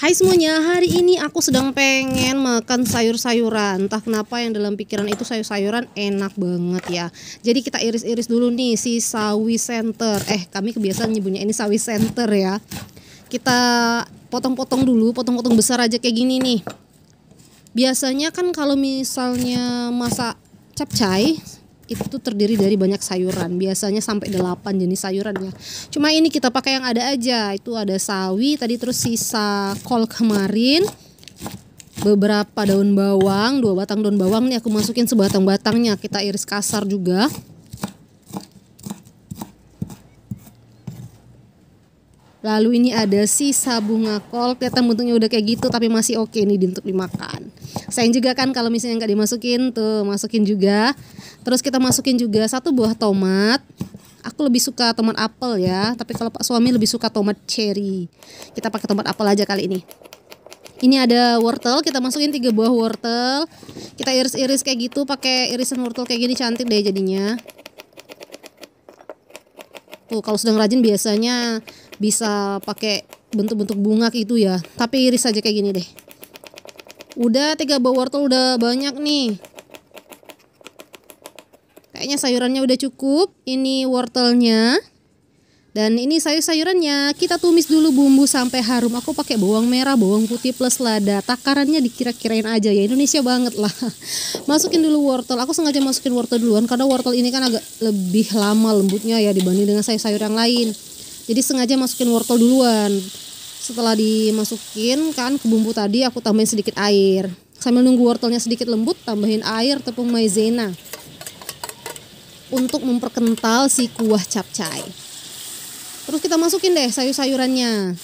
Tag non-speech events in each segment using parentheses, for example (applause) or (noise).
Hai semuanya, hari ini aku sedang pengen makan sayur-sayuran Entah kenapa yang dalam pikiran itu sayur-sayuran enak banget ya Jadi kita iris-iris dulu nih si sawi center Eh kami kebiasaan nyebutnya ini sawi center ya Kita potong-potong dulu, potong-potong besar aja kayak gini nih Biasanya kan kalau misalnya masak capcay itu tuh terdiri dari banyak sayuran. Biasanya sampai 8 jenis sayuran ya. Cuma ini kita pakai yang ada aja. Itu ada sawi tadi terus sisa kol kemarin beberapa daun bawang, dua batang daun bawang nih aku masukin sebatang-batangnya. Kita iris kasar juga. Lalu ini ada sisa bunga kol, kelihatan bentuknya udah kayak gitu tapi masih oke okay nih untuk dimakan. Sayang juga kan kalau misalnya nggak dimasukin, tuh masukin juga. Terus kita masukin juga satu buah tomat. Aku lebih suka tomat apel ya, tapi kalau Pak suami lebih suka tomat cherry. Kita pakai tomat apel aja kali ini. Ini ada wortel, kita masukin tiga buah wortel. Kita iris-iris kayak gitu, pakai irisan wortel kayak gini cantik deh jadinya. Tuh, kalau sedang rajin biasanya bisa pakai bentuk-bentuk bunga gitu ya. Tapi iris aja kayak gini deh. Udah tiga buah wortel udah banyak nih. Kayaknya sayurannya udah cukup. Ini wortelnya. Dan ini sayur-sayurannya kita tumis dulu bumbu sampai harum. Aku pakai bawang merah, bawang putih plus lada. Takarannya dikira-kirain aja ya Indonesia banget lah. (laughs) Masukin dulu wortel. Aku sengaja masukin wortel duluan karena wortel ini kan agak lebih lama lembutnya ya dibanding dengan sayur-sayur yang lain. Jadi sengaja masukin wortel duluan. Setelah dimasukin kan ke bumbu tadi aku tambahin sedikit air. Sambil nunggu wortelnya sedikit lembut, tambahin air tepung maizena untuk memperkental si kuah capcay. Terus kita masukin deh sayur-sayurannya.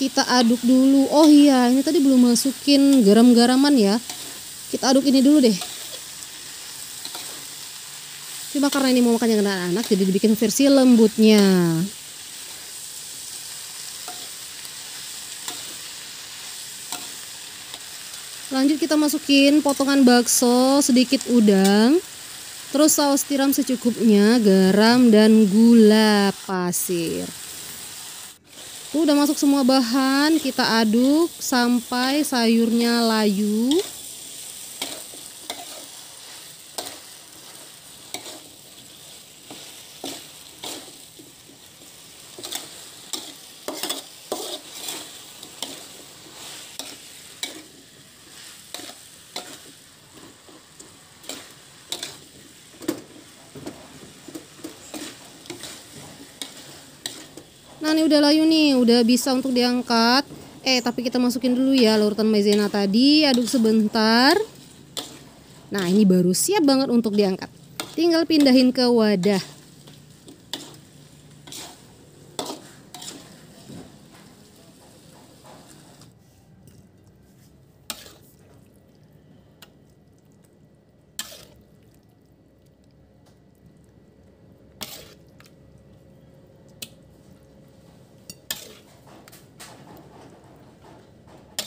Kita aduk dulu. Oh iya, ini tadi belum masukin garam-garaman ya. Kita aduk ini dulu deh. Cuma karena ini mau makan yang anak-anak jadi dibikin versi lembutnya. Lanjut kita masukin potongan bakso, sedikit udang, Terus saus tiram secukupnya, garam dan gula pasir. Tuh udah masuk semua bahan, kita aduk sampai sayurnya layu. Nah ini udah layu nih, udah bisa untuk diangkat. Eh tapi kita masukin dulu ya larutan maizena tadi, aduk sebentar. Nah ini baru siap banget untuk diangkat. Tinggal pindahin ke wadah.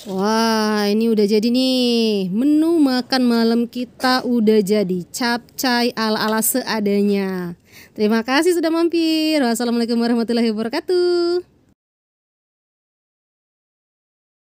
Wah, ini udah jadi nih. Menu makan malam kita udah jadi. Capcay ala-ala seadanya. Terima kasih sudah mampir. Wassalamualaikum warahmatullahi wabarakatuh.